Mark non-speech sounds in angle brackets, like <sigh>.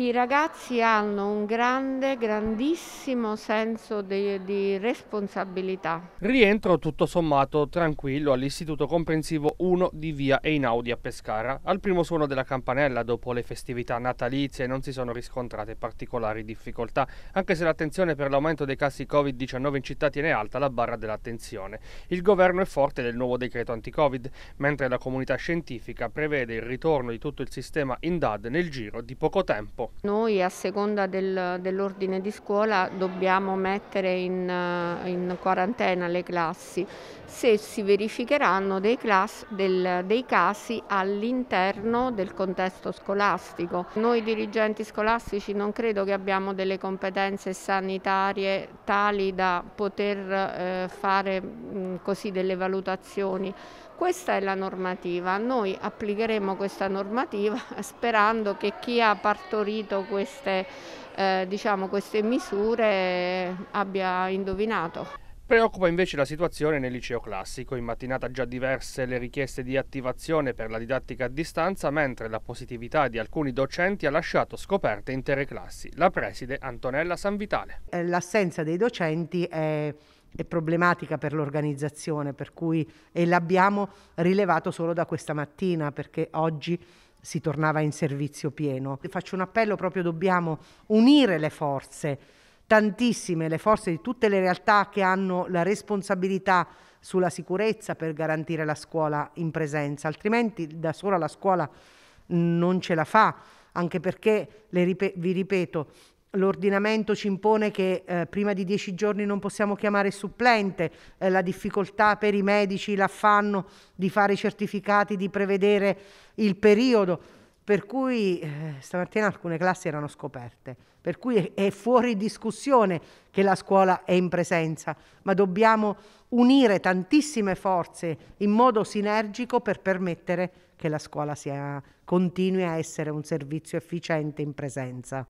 I ragazzi hanno un grande, grandissimo senso di, di, responsabilità. Rientro tutto sommato tranquillo all'Istituto Comprensivo 1 di Via Einaudi a Pescara. Al primo suono della campanella, dopo le festività natalizie, non si sono riscontrate particolari difficoltà, anche se l'attenzione per l'aumento dei casi Covid-19 in città tiene alta la barra dell'attenzione. Il governo è forte del nuovo decreto anti-Covid, mentre la comunità scientifica prevede il ritorno di tutto il sistema in DAD nel giro di poco tempo. Noi a seconda del, dell'ordine di scuola dobbiamo mettere in, eh, in, quarantena le classi se si verificheranno dei, class, del, dei casi all'interno del contesto scolastico. Noi dirigenti scolastici non credo che abbiamo delle competenze sanitarie tali da poter eh, fare mh, così delle valutazioni questa è la normativa, noi applicheremo questa normativa <laughs> sperando che chi ha partorito queste, eh, diciamo, queste misure eh, abbia indovinato. Preoccupa invece la situazione nel liceo classico, in mattinata già diverse le richieste di attivazione per la didattica a distanza, mentre la positività di alcuni docenti ha lasciato scoperte intere classi. La preside Antonella Sanvitale. Eh, l'assenza dei docenti è è problematica per l'organizzazione, per cui e l'abbiamo rilevato solo da questa mattina perché oggi si tornava in servizio pieno. Faccio un appello proprio dobbiamo unire le forze, tantissime le forze di tutte le realtà che hanno la responsabilità sulla sicurezza per garantire la scuola in presenza, altrimenti da sola la scuola non ce la fa, anche perché, rip- vi ripeto, L'ordinamento ci impone che eh, prima di dieci giorni non possiamo chiamare supplente, eh, la difficoltà per i medici, l'affanno di fare i certificati, di prevedere il periodo, per cui eh, stamattina alcune classi erano scoperte, per cui è, è fuori discussione che la scuola è in presenza, ma dobbiamo unire tantissime forze in modo sinergico per permettere che la scuola sia, continui a essere un servizio efficiente in presenza.